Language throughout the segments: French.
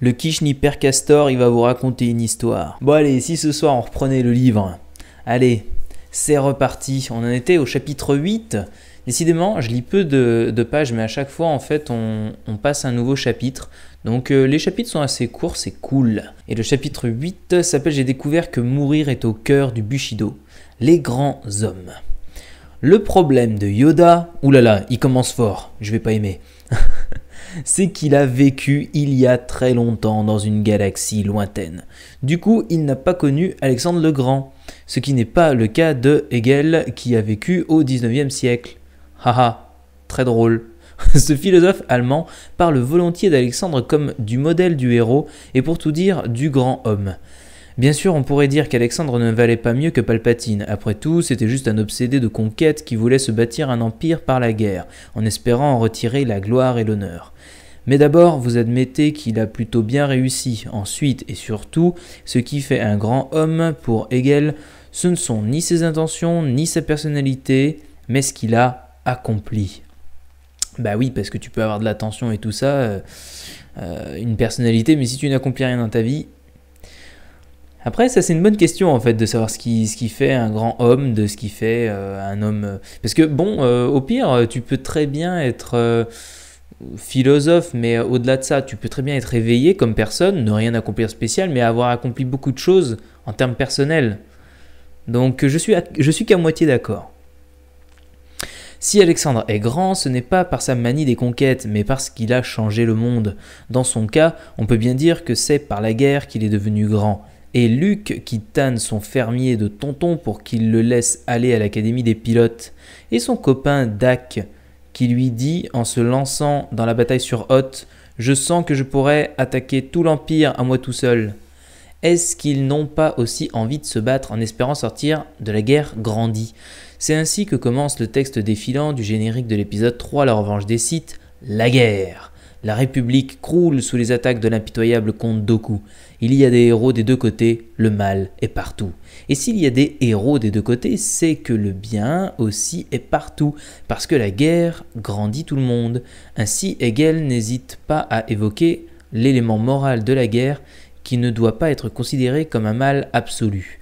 Le Kishni Castor, il va vous raconter une histoire. Bon allez, si ce soir on reprenait le livre, allez, c'est reparti. On en était au chapitre 8. Décidément, je lis peu de, pages, mais à chaque fois, en fait, on, passe un nouveau chapitre. Donc euh, les chapitres sont assez courts, c'est cool. Et le chapitre 8 s'appelle J'ai découvert que mourir est au cœur du Bushido. Les grands hommes. Le problème de Yoda, oulala, il commence fort, je vais pas aimer. c'est qu'il a vécu il y a très longtemps dans une galaxie lointaine. Du coup, il n'a pas connu Alexandre le Grand, ce qui n'est pas le cas de Hegel qui a vécu au 19e siècle. Haha, très drôle. Ce philosophe allemand parle volontiers d'Alexandre comme du modèle du héros et pour tout dire du grand homme. Bien sûr, on pourrait dire qu'Alexandre ne valait pas mieux que Palpatine. Après tout, c'était juste un obsédé de conquête qui voulait se bâtir un empire par la guerre, en espérant en retirer la gloire et l'honneur. Mais d'abord, vous admettez qu'il a plutôt bien réussi. Ensuite et surtout, ce qui fait un grand homme pour Hegel, ce ne sont ni ses intentions, ni sa personnalité, mais ce qu'il a accompli. Bah oui, parce que tu peux avoir de l'attention et tout ça, euh, euh, une personnalité, mais si tu n'accomplis rien dans ta vie, après, ça c'est une bonne question en fait de savoir ce qui, ce qui fait un grand homme, de ce qui fait euh, un homme. Euh, parce que bon, euh, au pire, tu peux très bien être philosophe, mais au-delà de ça, tu peux très bien être éveillé comme personne, ne rien accomplir spécial, mais avoir accompli beaucoup de choses en termes personnels. Donc je suis, je suis qu'à moitié d'accord. Si Alexandre est grand, ce n'est pas par sa manie des conquêtes, mais parce qu'il a changé le monde. Dans son cas, on peut bien dire que c'est par la guerre qu'il est devenu grand et Luc qui tanne son fermier de tonton pour qu'il le laisse aller à l'académie des pilotes, et son copain Dak qui lui dit en se lançant dans la bataille sur Hoth Je sens que je pourrais attaquer tout l'Empire à moi tout seul. Est-ce qu'ils n'ont pas aussi envie de se battre en espérant sortir de la guerre grandie C'est ainsi que commence le texte défilant du générique de l'épisode 3 La revanche des sites, la guerre. La République croule sous les attaques de l'impitoyable comte Doku. Il y a des héros des deux côtés, le mal est partout. Et s'il y a des héros des deux côtés, c'est que le bien aussi est partout, parce que la guerre grandit tout le monde. Ainsi, Hegel n'hésite pas à évoquer l'élément moral de la guerre qui ne doit pas être considéré comme un mal absolu.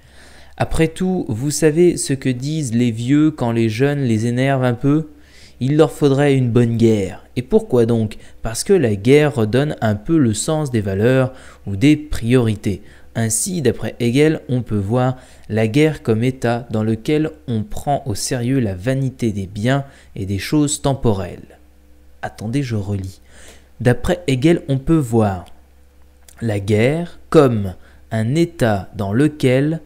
Après tout, vous savez ce que disent les vieux quand les jeunes les énervent un peu il leur faudrait une bonne guerre. Et pourquoi donc Parce que la guerre redonne un peu le sens des valeurs ou des priorités. Ainsi, d'après Hegel, on peut voir la guerre comme état dans lequel on prend au sérieux la vanité des biens et des choses temporelles. Attendez, je relis. D'après Hegel, on peut voir la guerre comme un état dans lequel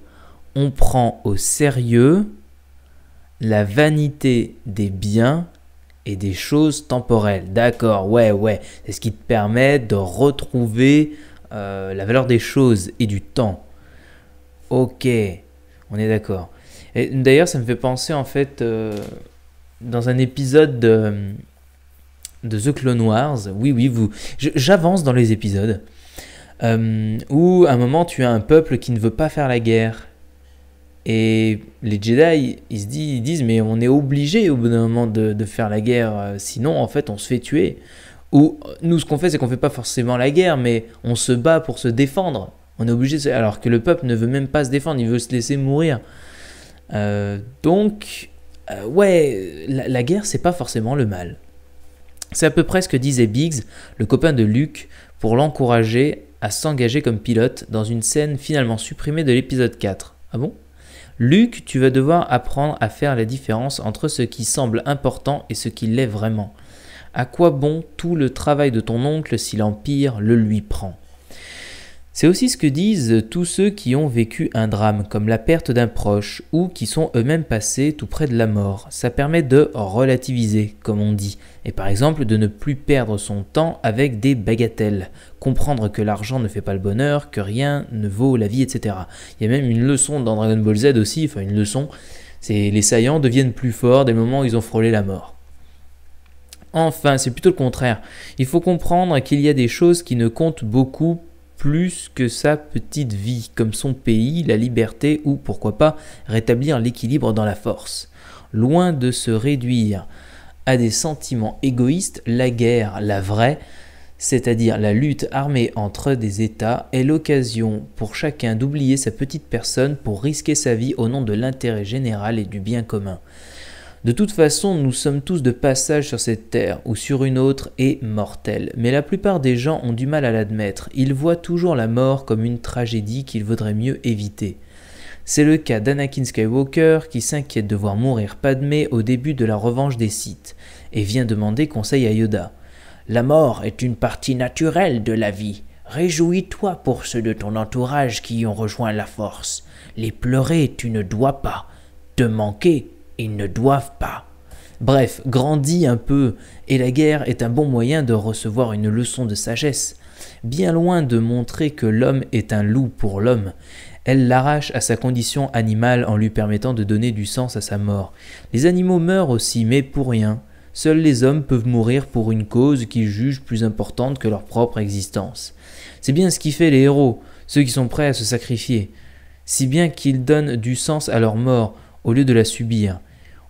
on prend au sérieux la vanité des biens des choses temporelles. D'accord, ouais, ouais. C'est ce qui te permet de retrouver euh, la valeur des choses et du temps. Ok, on est d'accord. Et d'ailleurs, ça me fait penser en fait euh, dans un épisode de, de, The Clone Wars. Oui, oui, vous. J'avance dans les épisodes. Euh, où à un moment tu as un peuple qui ne veut pas faire la guerre et les Jedi, ils se disent, ils disent mais on est obligé au bout d'un moment de, faire la guerre, euh, sinon en fait on se fait tuer. Ou euh, nous ce qu'on fait c'est qu'on fait pas forcément la guerre, mais on se bat pour se défendre. On est obligé, alors que le peuple ne veut même pas se défendre, il veut se laisser mourir. Euh, donc ouais, la, guerre c'est pas forcément le mal. C'est à peu près ce que disait Biggs, le copain de Luke, pour l'encourager à s'engager comme pilote dans une scène finalement supprimée de l'épisode 4. Ah bon Luc, tu vas devoir apprendre à faire la différence entre ce qui semble important et ce qui l'est vraiment. À quoi bon tout le travail de ton oncle si l'Empire le lui prend c'est aussi ce que disent tous ceux qui ont vécu un drame comme la perte d'un proche ou qui sont eux-mêmes passés tout près de la mort. Ça permet de relativiser, comme on dit, et par exemple de ne plus perdre son temps avec des bagatelles, comprendre que l'argent ne fait pas le bonheur, que rien ne vaut la vie, etc. Il y a même une leçon dans Dragon Ball Z aussi, enfin une leçon, c'est les saillants deviennent plus forts dès le moment où ils ont frôlé la mort. Enfin, c'est plutôt le contraire. Il faut comprendre qu'il y a des choses qui ne comptent beaucoup plus que sa petite vie, comme son pays, la liberté ou pourquoi pas rétablir l'équilibre dans la force. Loin de se réduire à des sentiments égoïstes, la guerre, la vraie, c'est-à-dire la lutte armée entre des États, est l'occasion pour chacun d'oublier sa petite personne pour risquer sa vie au nom de l'intérêt général et du bien commun. De toute façon, nous sommes tous de passage sur cette terre ou sur une autre et mortels. Mais la plupart des gens ont du mal à l'admettre. Ils voient toujours la mort comme une tragédie qu'il vaudrait mieux éviter. C'est le cas d'Anakin Skywalker qui s'inquiète de voir mourir Padmé au début de la revanche des Sith et vient demander conseil à Yoda. La mort est une partie naturelle de la vie. Réjouis-toi pour ceux de ton entourage qui y ont rejoint la force. Les pleurer, tu ne dois pas. Te manquer, ils ne doivent pas. Bref, grandis un peu, et la guerre est un bon moyen de recevoir une leçon de sagesse. Bien loin de montrer que l'homme est un loup pour l'homme, elle l'arrache à sa condition animale en lui permettant de donner du sens à sa mort. Les animaux meurent aussi, mais pour rien. Seuls les hommes peuvent mourir pour une cause qu'ils jugent plus importante que leur propre existence. C'est bien ce qui fait les héros, ceux qui sont prêts à se sacrifier, si bien qu'ils donnent du sens à leur mort au lieu de la subir.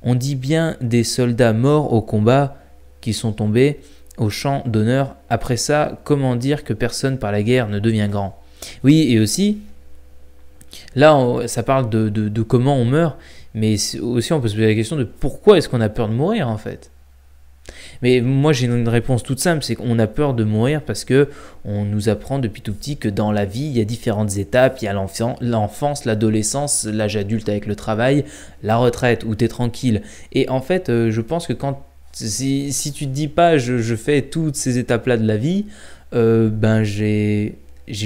On dit bien des soldats morts au combat qui sont tombés au champ d'honneur. Après ça, comment dire que personne par la guerre ne devient grand Oui, et aussi, là, ça parle de, comment on meurt, mais aussi on peut se poser la question de pourquoi est-ce qu'on a peur de mourir en fait mais moi j'ai une réponse toute simple, c'est qu'on a peur de mourir parce que on nous apprend depuis tout petit que dans la vie il y a différentes étapes, il y a l'enfance, l'adolescence, l'âge adulte avec le travail, la retraite où tu es tranquille. Et en fait euh, je pense que quand si, tu te dis pas je, fais toutes ces étapes-là de la vie, euh, ben j'ai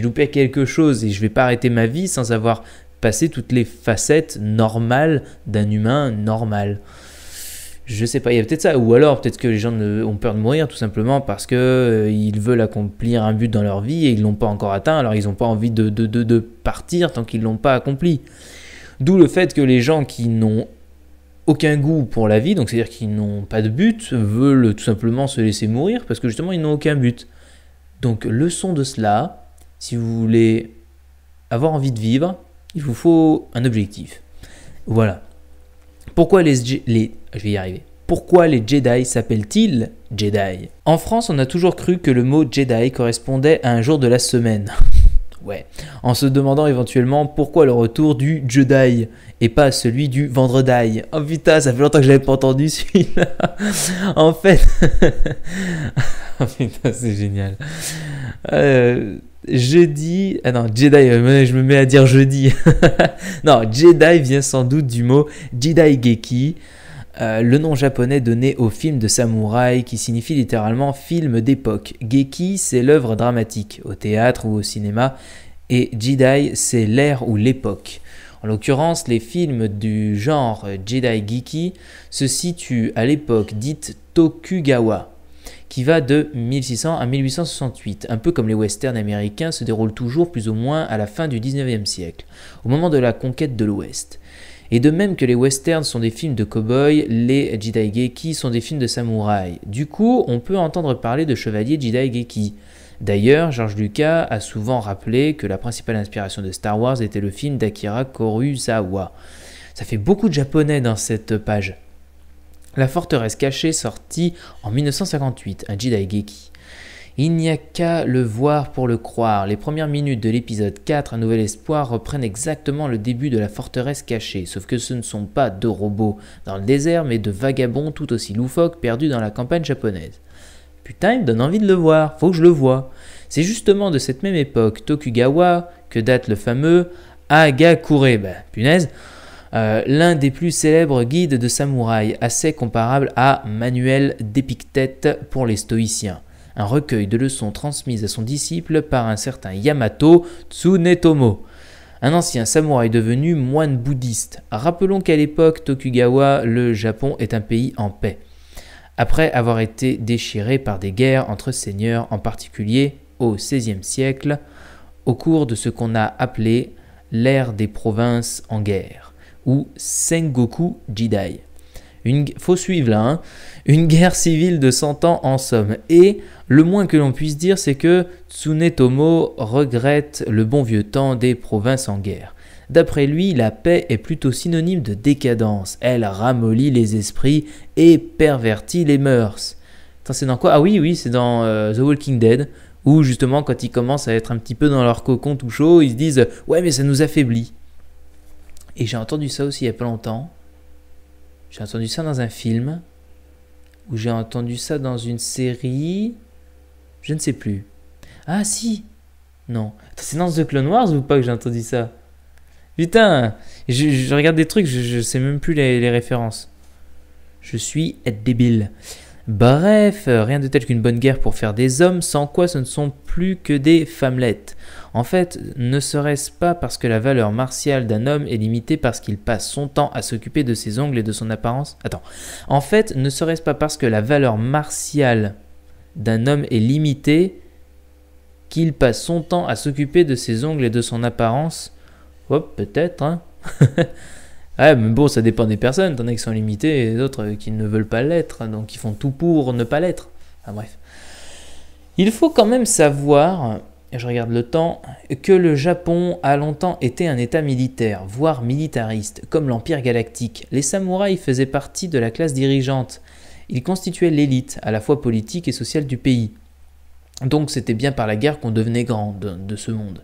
loupé quelque chose et je vais pas arrêter ma vie sans avoir passé toutes les facettes normales d'un humain normal. Je sais pas, il y a peut-être ça. Ou alors, peut-être que les gens ont peur de mourir tout simplement parce qu'ils euh, veulent accomplir un but dans leur vie et ils ne l'ont pas encore atteint. Alors, ils n'ont pas envie de, de, partir tant qu'ils ne l'ont pas accompli. D'où le fait que les gens qui n'ont aucun goût pour la vie, donc c'est-à-dire qu'ils n'ont pas de but, veulent tout simplement se laisser mourir parce que justement, ils n'ont aucun but. Donc, leçon de cela, si vous voulez avoir envie de vivre, il vous faut un objectif. Voilà. Pourquoi les, les je vais y arriver. Pourquoi les Jedi s'appellent-ils Jedi En France, on a toujours cru que le mot Jedi correspondait à un jour de la semaine. ouais. En se demandant éventuellement pourquoi le retour du Jedi et pas celui du vendredi. Oh putain, ça fait longtemps que je n'avais pas entendu celui-là. en fait. oh putain, c'est génial. Euh, jeudi. Ah non, Jedi, euh, je me mets à dire jeudi. non, Jedi vient sans doute du mot Jedi Geki, euh, le nom japonais donné au film de samouraï qui signifie littéralement film d'époque. Geki, c'est l'œuvre dramatique, au théâtre ou au cinéma, et Jidai, c'est l'ère ou l'époque. En l'occurrence, les films du genre Jedi Geki se situent à l'époque dite Tokugawa, qui va de 1600 à 1868, un peu comme les westerns américains se déroulent toujours plus ou moins à la fin du 19e siècle, au moment de la conquête de l'Ouest. Et de même que les westerns sont des films de cow les jidaigeki sont des films de samouraï. Du coup, on peut entendre parler de chevaliers jidaigeki. D'ailleurs, George Lucas a souvent rappelé que la principale inspiration de Star Wars était le film d'Akira Kurosawa. Ça fait beaucoup de japonais dans cette page. La forteresse cachée sortie en 1958, un Jidaigeki. Il n'y a qu'à le voir pour le croire. Les premières minutes de l'épisode 4, Un Nouvel Espoir, reprennent exactement le début de la forteresse cachée, sauf que ce ne sont pas deux robots dans le désert, mais de vagabonds tout aussi loufoques perdus dans la campagne japonaise. Putain, il me donne envie de le voir, faut que je le vois. C'est justement de cette même époque, Tokugawa, que date le fameux Agakure, ben, bah, punaise, euh, l'un des plus célèbres guides de samouraï, assez comparable à Manuel d'Épictète pour les stoïciens un recueil de leçons transmises à son disciple par un certain Yamato Tsunetomo un ancien samouraï devenu moine bouddhiste. Rappelons qu'à l'époque Tokugawa, le Japon est un pays en paix. Après avoir été déchiré par des guerres entre seigneurs, en particulier au XVIe siècle, au cours de ce qu'on a appelé l'ère des provinces en guerre, ou Sengoku Jidai. Une, faut suivre là, hein. une guerre civile de 100 ans en somme. Et le moins que l'on puisse dire, c'est que Tsunetomo regrette le bon vieux temps des provinces en guerre. D'après lui, la paix est plutôt synonyme de décadence. Elle ramollit les esprits et pervertit les mœurs. C'est dans quoi Ah oui, oui, c'est dans euh, The Walking Dead, où justement, quand ils commencent à être un petit peu dans leur cocon tout chaud, ils se disent Ouais, mais ça nous affaiblit. Et j'ai entendu ça aussi il y a pas longtemps. J'ai entendu ça dans un film, ou j'ai entendu ça dans une série, je ne sais plus. Ah si Non. C'est dans The Clone Wars ou pas que j'ai entendu ça Putain je, je, regarde des trucs, je, ne sais même plus les, les références. Je suis être débile. Bref, bah, rien de tel qu'une bonne guerre pour faire des hommes, sans quoi ce ne sont plus que des femmelettes. En fait, ne serait-ce pas parce que la valeur martiale d'un homme est limitée parce qu'il passe son temps à s'occuper de ses ongles et de son apparence Attends. En fait, ne serait-ce pas parce que la valeur martiale d'un homme est limitée qu'il passe son temps à s'occuper de ses ongles et de son apparence Hop, peut-être, hein Ouais, ah, mais bon, ça dépend des personnes. T'en as qui sont limités et d'autres euh, qui ne veulent pas l'être, hein, donc qui font tout pour ne pas l'être. Enfin ah, bref. Il faut quand même savoir, je regarde le temps, que le Japon a longtemps été un état militaire, voire militariste, comme l'Empire galactique. Les samouraïs faisaient partie de la classe dirigeante. Ils constituaient l'élite, à la fois politique et sociale du pays. Donc c'était bien par la guerre qu'on devenait grand de ce monde.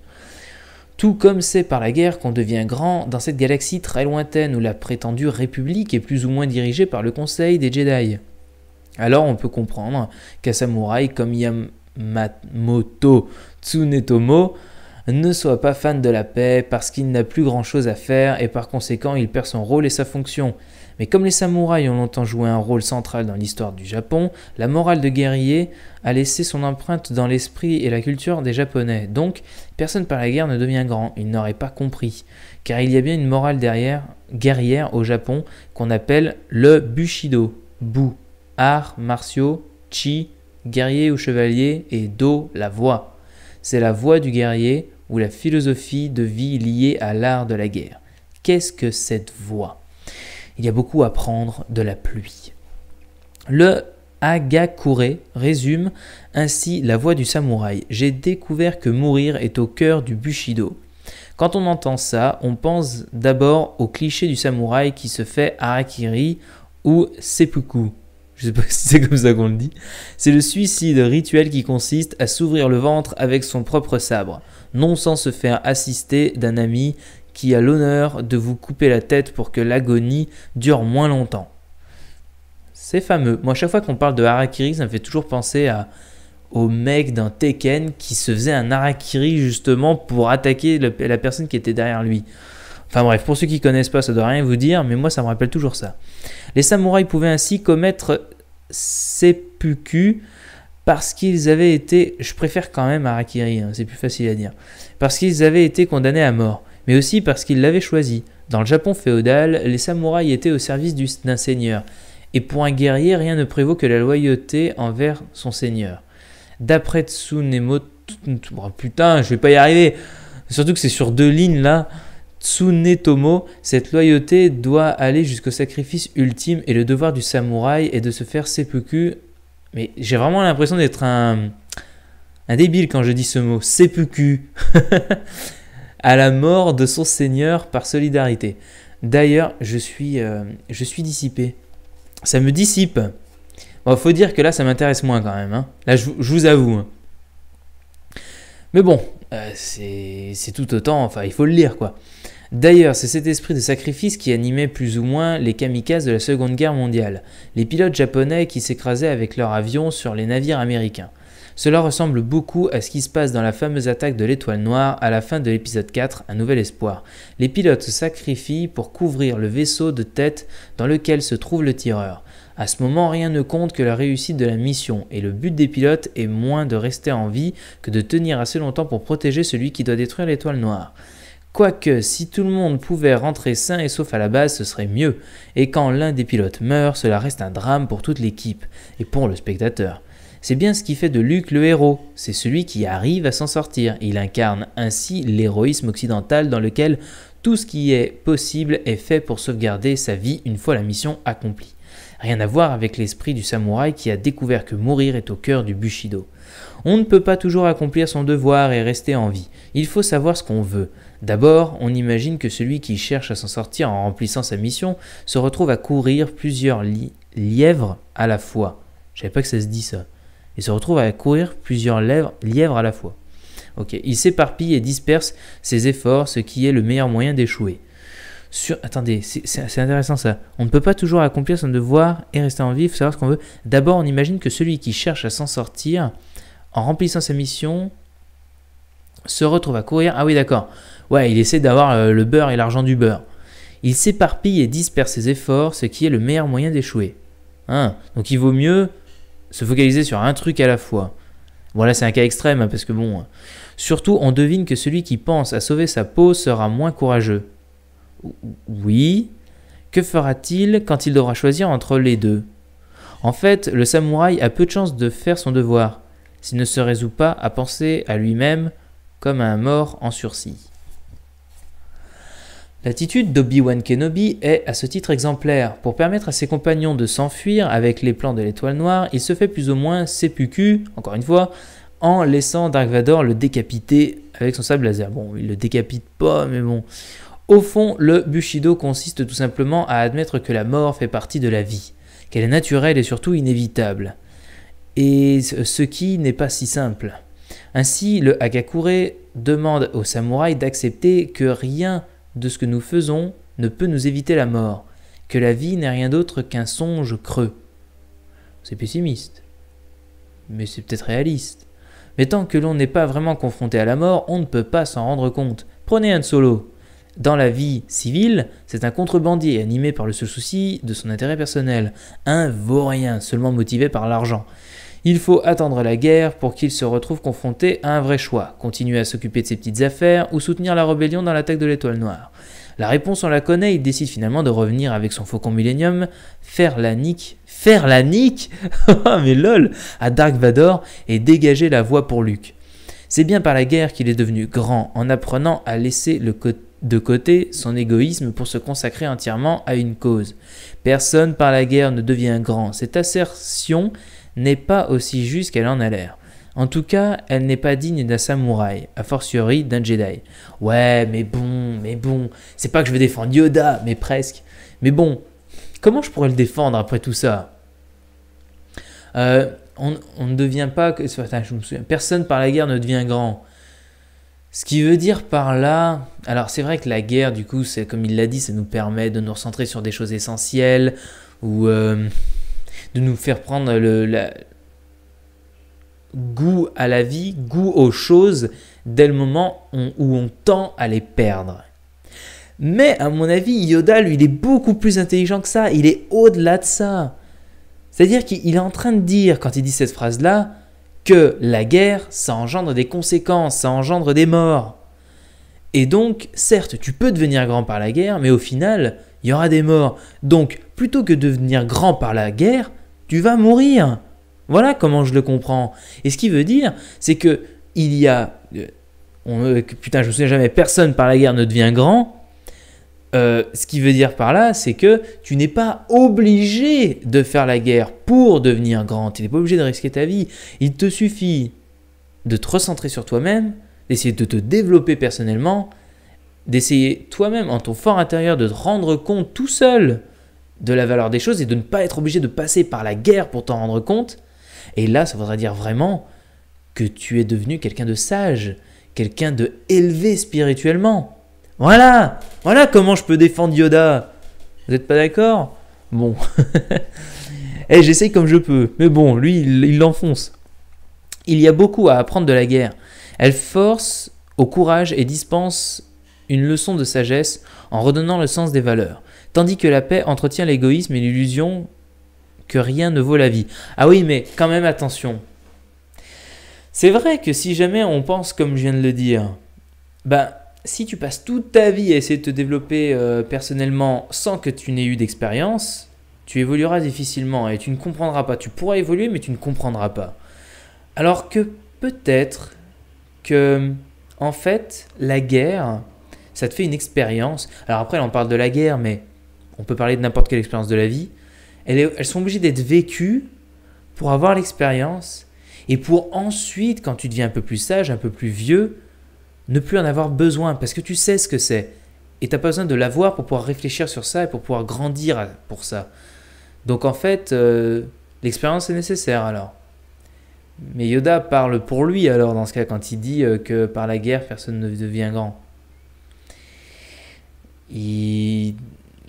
Tout comme c'est par la guerre qu'on devient grand dans cette galaxie très lointaine où la prétendue République est plus ou moins dirigée par le Conseil des Jedi. Alors on peut comprendre qu'un samouraï comme Yamamoto Tsunetomo ne soit pas fan de la paix parce qu'il n'a plus grand chose à faire et par conséquent il perd son rôle et sa fonction. Mais comme les samouraïs ont longtemps joué un rôle central dans l'histoire du Japon, la morale de guerrier a laissé son empreinte dans l'esprit et la culture des Japonais. Donc, personne par la guerre ne devient grand, il n'aurait pas compris. Car il y a bien une morale derrière, guerrière au Japon qu'on appelle le Bushido. Bu, art martiaux, chi, guerrier ou chevalier, et do, la voix. C'est la voix du guerrier ou la philosophie de vie liée à l'art de la guerre. Qu'est-ce que cette voie Il y a beaucoup à prendre de la pluie. Le Agakure résume ainsi la voie du samouraï. J'ai découvert que mourir est au cœur du Bushido. Quand on entend ça, on pense d'abord au cliché du samouraï qui se fait harakiri ou seppuku, je sais pas si c'est comme ça qu'on le dit, c'est le suicide rituel qui consiste à s'ouvrir le ventre avec son propre sabre, non sans se faire assister d'un ami qui a l'honneur de vous couper la tête pour que l'agonie dure moins longtemps. C'est fameux. Moi, à chaque fois qu'on parle de harakiri, ça me fait toujours penser à, au mec d'un Tekken qui se faisait un harakiri justement pour attaquer la personne qui était derrière lui. Enfin bref, pour ceux qui connaissent pas, ça doit rien vous dire, mais moi ça me rappelle toujours ça. Les samouraïs pouvaient ainsi commettre seppuku parce qu'ils avaient été, je préfère quand même Harakiri, hein, c'est plus facile à dire, parce qu'ils avaient été condamnés à mort, mais aussi parce qu'ils l'avaient choisi. Dans le Japon féodal, les samouraïs étaient au service d'un seigneur, et pour un guerrier, rien ne prévaut que la loyauté envers son seigneur. D'après Tsunemo... putain, je vais pas y arriver Surtout que c'est sur deux lignes là. Tsunetomo, cette loyauté doit aller jusqu'au sacrifice ultime et le devoir du samouraï est de se faire seppuku. Mais j'ai vraiment l'impression d'être un, un débile quand je dis ce mot, seppuku, à la mort de son seigneur par solidarité. D'ailleurs, je suis, euh, je suis dissipé. Ça me dissipe. Bon, faut dire que là, ça m'intéresse moins quand même. Hein. Là, je vous avoue. Hein. Mais bon, euh, c'est tout autant, enfin il faut le lire quoi. D'ailleurs, c'est cet esprit de sacrifice qui animait plus ou moins les kamikazes de la Seconde Guerre mondiale, les pilotes japonais qui s'écrasaient avec leur avion sur les navires américains. Cela ressemble beaucoup à ce qui se passe dans la fameuse attaque de l'étoile noire à la fin de l'épisode 4, Un nouvel espoir. Les pilotes se sacrifient pour couvrir le vaisseau de tête dans lequel se trouve le tireur. À ce moment, rien ne compte que la réussite de la mission, et le but des pilotes est moins de rester en vie que de tenir assez longtemps pour protéger celui qui doit détruire l'étoile noire. Quoique, si tout le monde pouvait rentrer sain et sauf à la base, ce serait mieux. Et quand l'un des pilotes meurt, cela reste un drame pour toute l'équipe, et pour le spectateur. C'est bien ce qui fait de Luke le héros, c'est celui qui arrive à s'en sortir. Il incarne ainsi l'héroïsme occidental dans lequel tout ce qui est possible est fait pour sauvegarder sa vie une fois la mission accomplie. Rien à voir avec l'esprit du samouraï qui a découvert que mourir est au cœur du Bushido. On ne peut pas toujours accomplir son devoir et rester en vie. Il faut savoir ce qu'on veut. D'abord, on imagine que celui qui cherche à s'en sortir en remplissant sa mission se retrouve à courir plusieurs lièvres à la fois. Je savais pas que ça se dit ça. Il se retrouve à courir plusieurs lièvres à la fois. Ok, il s'éparpille et disperse ses efforts, ce qui est le meilleur moyen d'échouer. Attendez, c'est intéressant ça. On ne peut pas toujours accomplir son devoir et rester en vie, savoir ce qu'on veut. D'abord, on imagine que celui qui cherche à s'en sortir, en remplissant sa mission, se retrouve à courir. Ah oui, d'accord. Ouais, il essaie d'avoir euh, le beurre et l'argent du beurre. Il s'éparpille et disperse ses efforts, ce qui est le meilleur moyen d'échouer. Hein? Donc il vaut mieux se focaliser sur un truc à la fois. Voilà, c'est un cas extrême, hein, parce que bon. Hein. Surtout, on devine que celui qui pense à sauver sa peau sera moins courageux. Oui. Que fera-t-il quand il devra choisir entre les deux En fait, le samouraï a peu de chances de faire son devoir, s'il ne se résout pas à penser à lui-même comme à un mort en sursis. L'attitude d'Obi-Wan Kenobi est à ce titre exemplaire. Pour permettre à ses compagnons de s'enfuir avec les plans de l'étoile noire, il se fait plus ou moins sépucu, encore une fois, en laissant Dark Vador le décapiter avec son sable laser. Bon, il le décapite pas, mais bon, au fond, le Bushido consiste tout simplement à admettre que la mort fait partie de la vie, qu'elle est naturelle et surtout inévitable, et ce qui n'est pas si simple. Ainsi, le hakakure demande aux samouraïs d'accepter que rien de ce que nous faisons ne peut nous éviter la mort, que la vie n'est rien d'autre qu'un songe creux. C'est pessimiste, mais c'est peut-être réaliste. Mais tant que l'on n'est pas vraiment confronté à la mort, on ne peut pas s'en rendre compte. Prenez un solo. Dans la vie civile, c'est un contrebandier animé par le seul souci de son intérêt personnel, un vaurien seulement motivé par l'argent. Il faut attendre la guerre pour qu'il se retrouve confronté à un vrai choix, continuer à s'occuper de ses petites affaires ou soutenir la rébellion dans l'attaque de l'étoile noire. La réponse on la connaît, il décide finalement de revenir avec son faucon millenium, faire la nique, faire la nique oh, Mais lol à Dark Vador et dégager la voie pour Luke. C'est bien par la guerre qu'il est devenu grand, en apprenant à laisser le côté de côté son égoïsme pour se consacrer entièrement à une cause. Personne par la guerre ne devient grand. Cette assertion n'est pas aussi juste qu'elle en a l'air. En tout cas, elle n'est pas digne d'un samouraï, a fortiori d'un Jedi. Ouais, mais bon, mais bon, c'est pas que je veux défendre Yoda, mais presque. Mais bon, comment je pourrais le défendre après tout ça euh, on, ne devient pas... personne par la guerre ne devient grand. Ce qui veut dire par là, alors c'est vrai que la guerre, du coup, c'est comme il l'a dit, ça nous permet de nous recentrer sur des choses essentielles ou euh, de nous faire prendre le goût à la vie, goût aux choses dès le moment où on tend à les perdre. Mais à mon avis, Yoda, lui, il est beaucoup plus intelligent que ça. Il est au-delà de ça. C'est-à-dire qu'il est en train de dire, quand il dit cette phrase-là, que la guerre, ça engendre des conséquences, ça engendre des morts. Et donc, certes, tu peux devenir grand par la guerre, mais au final, il y aura des morts. Donc, plutôt que devenir grand par la guerre, tu vas mourir. Voilà comment je le comprends. Et ce qui veut dire, c'est que il y a... Euh, euh, putain, je me souviens jamais, personne par la guerre ne devient grand, euh, ce qui veut dire par là, c'est que tu n'es pas obligé de faire la guerre pour devenir grand. Tu n'es pas obligé de risquer ta vie. Il te suffit de te recentrer sur toi-même, d'essayer de te développer personnellement, d'essayer toi-même, en ton fort intérieur, de te rendre compte tout seul de la valeur des choses et de ne pas être obligé de passer par la guerre pour t'en rendre compte. Et là, ça voudrait dire vraiment que tu es devenu quelqu'un de sage, quelqu'un de élevé spirituellement. Voilà Voilà comment je peux défendre Yoda Vous n'êtes pas d'accord Bon. Et eh, j'essaye comme je peux. Mais bon, lui, il l'enfonce. Il y a beaucoup à apprendre de la guerre. Elle force au courage et dispense une leçon de sagesse en redonnant le sens des valeurs, tandis que la paix entretient l'égoïsme et l'illusion que rien ne vaut la vie. Ah oui, mais quand même attention. C'est vrai que si jamais on pense comme je viens de le dire, bah si tu passes toute ta vie à essayer de te développer euh, personnellement sans que tu n'aies eu d'expérience, tu évolueras difficilement et tu ne comprendras pas. Tu pourras évoluer, mais tu ne comprendras pas. Alors que peut-être que, en fait, la guerre, ça te fait une expérience. Alors après, on parle de la guerre, mais on peut parler de n'importe quelle expérience de la vie. elles sont obligées d'être vécues pour avoir l'expérience et pour ensuite, quand tu deviens un peu plus sage, un peu plus vieux, ne plus en avoir besoin parce que tu sais ce que c'est. Et tu n'as pas besoin de l'avoir pour pouvoir réfléchir sur ça et pour pouvoir grandir pour ça. Donc en fait, euh, l'expérience est nécessaire alors. Mais Yoda parle pour lui alors dans ce cas quand il dit euh, que par la guerre personne ne devient grand. Il,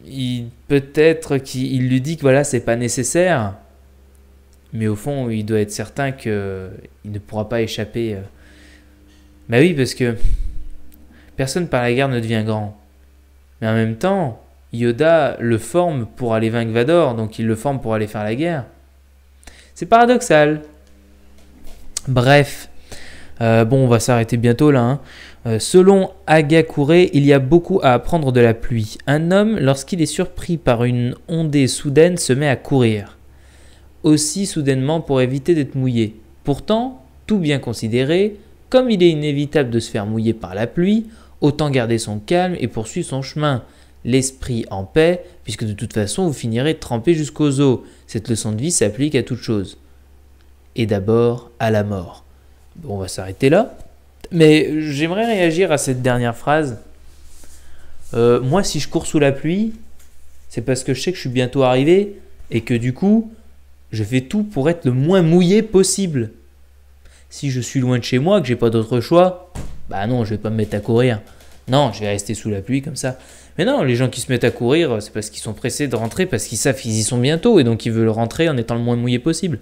il peut-être qu'il lui dit que voilà c'est pas nécessaire, mais au fond il doit être certain qu'il ne pourra pas échapper euh, bah oui, parce que personne par la guerre ne devient grand. Mais en même temps, Yoda le forme pour aller vaincre Vador, donc il le forme pour aller faire la guerre. C'est paradoxal. Bref, euh, bon, on va s'arrêter bientôt là. Hein. Euh, selon Agakure, il y a beaucoup à apprendre de la pluie. Un homme, lorsqu'il est surpris par une ondée soudaine, se met à courir. Aussi soudainement pour éviter d'être mouillé. Pourtant, tout bien considéré, comme il est inévitable de se faire mouiller par la pluie, autant garder son calme et poursuivre son chemin, l'esprit en paix, puisque de toute façon vous finirez trempé jusqu'aux os. Cette leçon de vie s'applique à toute chose. Et d'abord à la mort. Bon, on va s'arrêter là. Mais j'aimerais réagir à cette dernière phrase. Euh, moi, si je cours sous la pluie, c'est parce que je sais que je suis bientôt arrivé et que du coup, je fais tout pour être le moins mouillé possible. Si je suis loin de chez moi, que j'ai pas d'autre choix, bah non, je vais pas me mettre à courir. Non, je vais rester sous la pluie comme ça. Mais non, les gens qui se mettent à courir, euh, c'est parce qu'ils sont pressés de rentrer, parce qu'ils savent qu'ils y sont bientôt, et donc ils veulent rentrer en étant le moins mouillé possible.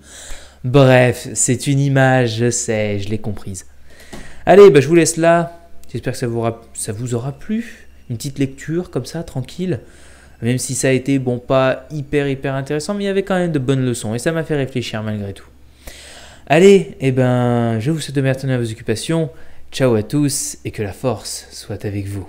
Bref, c'est une image, je sais, je l'ai comprise. Allez, bah, je vous laisse là. J'espère que ça vous, aura, ça vous aura plu. Une petite lecture comme ça, tranquille. Même si ça a été, bon, pas hyper, hyper intéressant, mais il y avait quand même de bonnes leçons, et ça m'a fait réfléchir malgré tout. Allez, eh ben, je vous souhaite de à vos occupations. Ciao à tous et que la force soit avec vous.